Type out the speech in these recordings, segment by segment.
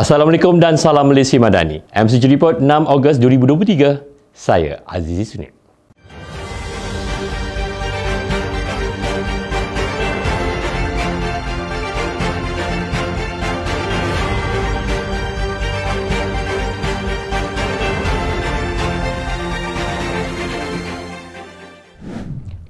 Assalamualaikum dan salam Malaysia Madani. MCG Report 6 Ogos 2023. Saya Azizi Sunil.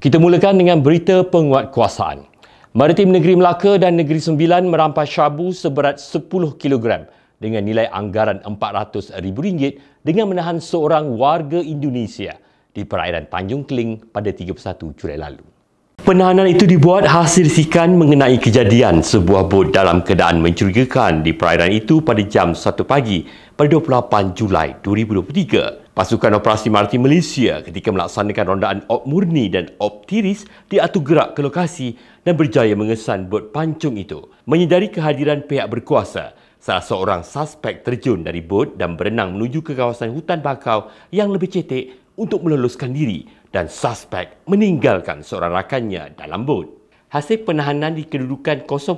Kita mulakan dengan berita penguat kuasaan. Maritim Negeri Melaka dan Negeri Sembilan merampas syabu seberat 10 kilogram dengan nilai anggaran RM400,000 dengan menahan seorang warga Indonesia di perairan Tanjung Kling pada 31 Julai lalu. Penahanan itu dibuat hasil sikan mengenai kejadian sebuah bot dalam keadaan mencurigakan di perairan itu pada jam 1 pagi pada 28 Julai 2023. Pasukan Operasi Marti Malaysia ketika melaksanakan rondaan Op Murni dan Op Tiris diatur gerak ke lokasi dan berjaya mengesan bot pancung itu menyedari kehadiran pihak berkuasa salah seorang suspek terjun dari bot dan berenang menuju ke kawasan hutan bakau yang lebih cetek untuk meloloskan diri dan suspek meninggalkan seorang rakannya dalam bot. Hasil penahanan di kedudukan 0.1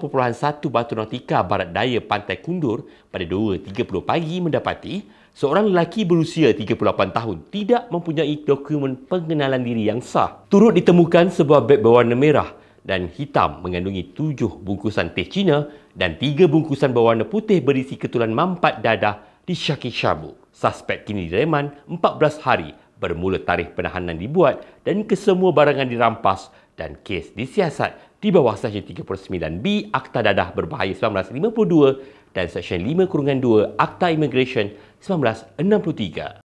batu nautika barat daya pantai Kundur pada 2.30 pagi mendapati seorang lelaki berusia 38 tahun tidak mempunyai dokumen pengenalan diri yang sah. Turut ditemukan sebuah beg berwarna merah dan hitam mengandungi tujuh bungkusan teh Cina dan tiga bungkusan berwarna putih berisi ketulan mampat dadah di Syaki Syabu. Suspek kini direman 14 hari bermula tarikh penahanan dibuat dan kesemua barangan dirampas dan kes disiasat di bawah Seksyen 39B Akta Dadah Berbahaya 1952 dan Seksyen 5-2 Akta Immigration 1963.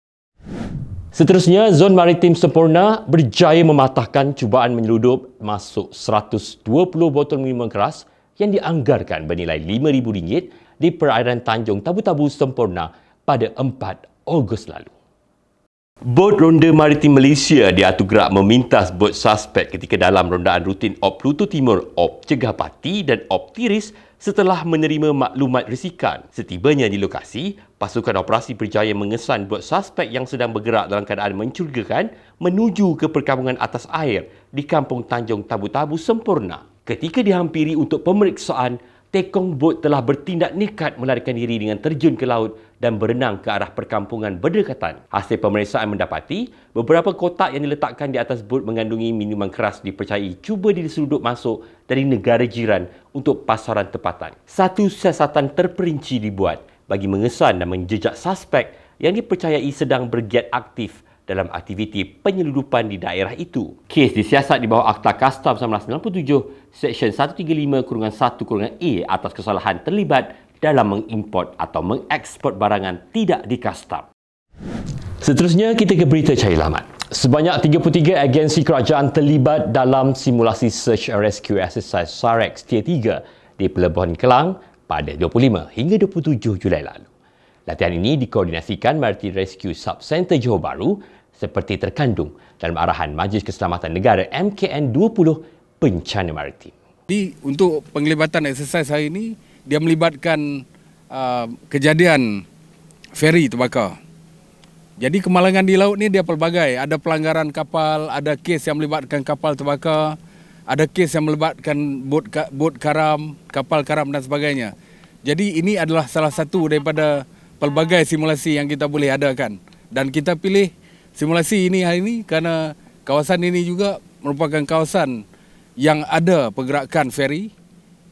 Seterusnya, Zon Maritim Sempurna berjaya mematahkan cubaan menyeludup masuk 120 botol minuman keras yang dianggarkan bernilai RM5,000 di perairan Tanjung Tabu-Tabu sempurna pada 4 Ogos lalu. Bot Ronda Maritim Malaysia di Gerak memintas bot suspek ketika dalam rondaan rutin Op Pluto Timur, Op Cegah Pati dan Op Tiris setelah menerima maklumat risikan. Setibanya di lokasi, pasukan operasi berjaya mengesan bot suspek yang sedang bergerak dalam keadaan mencurigakan menuju ke perkampungan atas air di kampung Tanjung Tabu-Tabu Sempurna. Ketika dihampiri untuk pemeriksaan, Tekong Bot telah bertindak nekat melarikan diri dengan terjun ke laut dan berenang ke arah perkampungan berdekatan. Hasil pemeriksaan mendapati beberapa kotak yang diletakkan di atas bot mengandungi minuman keras dipercayai cuba diseludup masuk dari negara jiran untuk pasaran tempatan. Satu siasatan terperinci dibuat bagi mengesan dan menjejak suspek yang dipercayai sedang bergiat aktif dalam aktiviti penyeludupan di daerah itu. Kes disiasat di bawah Akta Kastam 1997, Seksyen 135 kurungan 1 kurungan A atas kesalahan terlibat dalam mengimport atau mengekspor barangan tidak di kastam. Seterusnya, kita ke berita cari lamat. Sebanyak 33 agensi kerajaan terlibat dalam simulasi Search and Rescue Exercise SAREX t 3 di Pelabuhan Kelang pada 25 hingga 27 Julai lalu. Latihan ini dikoordinasikan melalui Rescue Sub Subcenter Johor Bahru seperti terkandung dalam arahan Majlis Keselamatan Negara MKN 20 Pencana Maritim. Di untuk penglibatan exercise hari ini dia melibatkan uh, kejadian feri terbakar. Jadi kemalangan di laut ni dia pelbagai, ada pelanggaran kapal, ada kes yang melibatkan kapal terbakar, ada kes yang melibatkan bot bot karam, kapal karam dan sebagainya. Jadi ini adalah salah satu daripada pelbagai simulasi yang kita boleh adakan dan kita pilih simulasi ini hari ini kerana kawasan ini juga merupakan kawasan yang ada pergerakan feri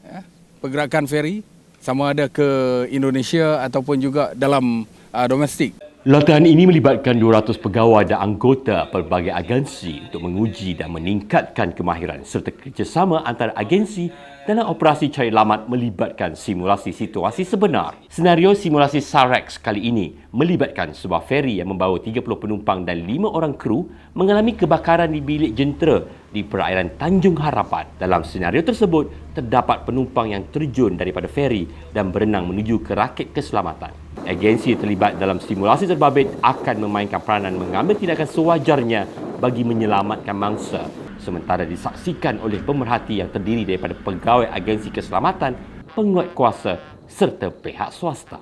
ya, pergerakan feri sama ada ke Indonesia ataupun juga dalam uh, domestik Latihan ini melibatkan 200 pegawai dan anggota pelbagai agensi untuk menguji dan meningkatkan kemahiran serta kerjasama antara agensi dalam operasi cari lamat melibatkan simulasi situasi sebenar. Senario simulasi SAREX kali ini melibatkan sebuah feri yang membawa 30 penumpang dan 5 orang kru mengalami kebakaran di bilik jentera di perairan Tanjung Harapan. Dalam senario tersebut, terdapat penumpang yang terjun daripada feri dan berenang menuju ke rakit keselamatan. Agensi terlibat dalam simulasi terbabit akan memainkan peranan mengambil tindakan sewajarnya bagi menyelamatkan mangsa. Sementara disaksikan oleh pemerhati yang terdiri daripada pegawai agensi keselamatan, penguat kuasa serta pihak swasta.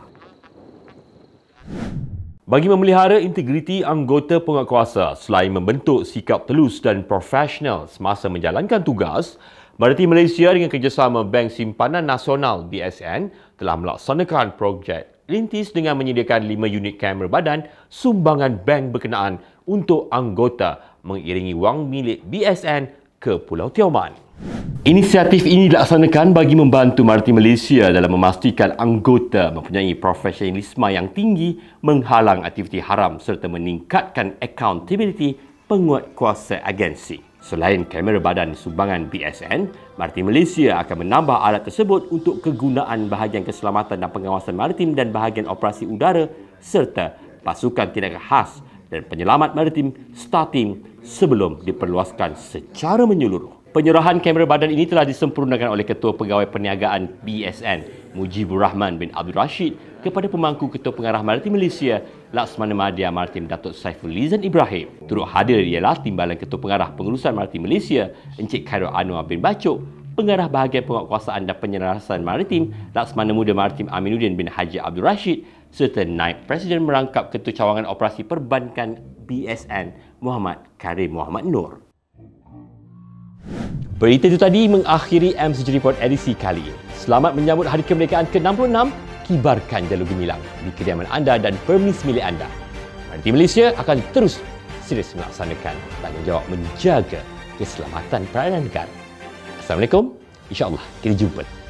Bagi memelihara integriti anggota penguatkuasa selain membentuk sikap telus dan profesional semasa menjalankan tugas, Mereti Malaysia dengan kerjasama Bank Simpanan Nasional BSN telah melaksanakan projek lintis dengan menyediakan 5 unit kamera badan sumbangan bank berkenaan untuk anggota mengiringi wang milik BSN ke Pulau Tioman. Inisiatif ini dilaksanakan bagi membantu Marti Malaysia dalam memastikan anggota mempunyai profesionalisme yang tinggi menghalang aktiviti haram serta meningkatkan accountability penguat kuasa agensi. Selain kamera badan sumbangan BSN, Marti Malaysia akan menambah alat tersebut untuk kegunaan bahagian keselamatan dan pengawasan maritim dan bahagian operasi udara serta pasukan tindakan khas dan penyelamat maritim starting sebelum diperluaskan secara menyeluruh. Penyerahan kamera badan ini telah disempurnakan oleh Ketua Pegawai Perniagaan BSN Mujibur Rahman bin Abdul Rashid kepada pemangku Ketua Pengarah Maritim Malaysia Laksamana Madia Maritim Datuk Saiful Lizan Ibrahim. Turut hadir ialah Timbalan Ketua Pengarah Pengurusan Maritim Malaysia Encik Khairul Anwar bin Bacuk, Pengarah Bahagian Penguatkuasaan dan Penyelarasan Maritim Laksmana Muda Maritim Aminuddin bin Haji Abdul Rashid serta Naib Presiden Merangkap Ketua Cawangan Operasi Perbankan BSN Muhammad Karim Muhammad Nur. Berita itu tadi mengakhiri MCG Report edisi kali ini. Selamat menyambut Hari Kemerdekaan ke-66, kibarkan jalur gemilang di kediaman anda dan permis milik anda. Parti Malaysia akan terus serius melaksanakan tanggungjawab menjaga keselamatan perairan negara. Assalamualaikum, insyaAllah kita jumpa.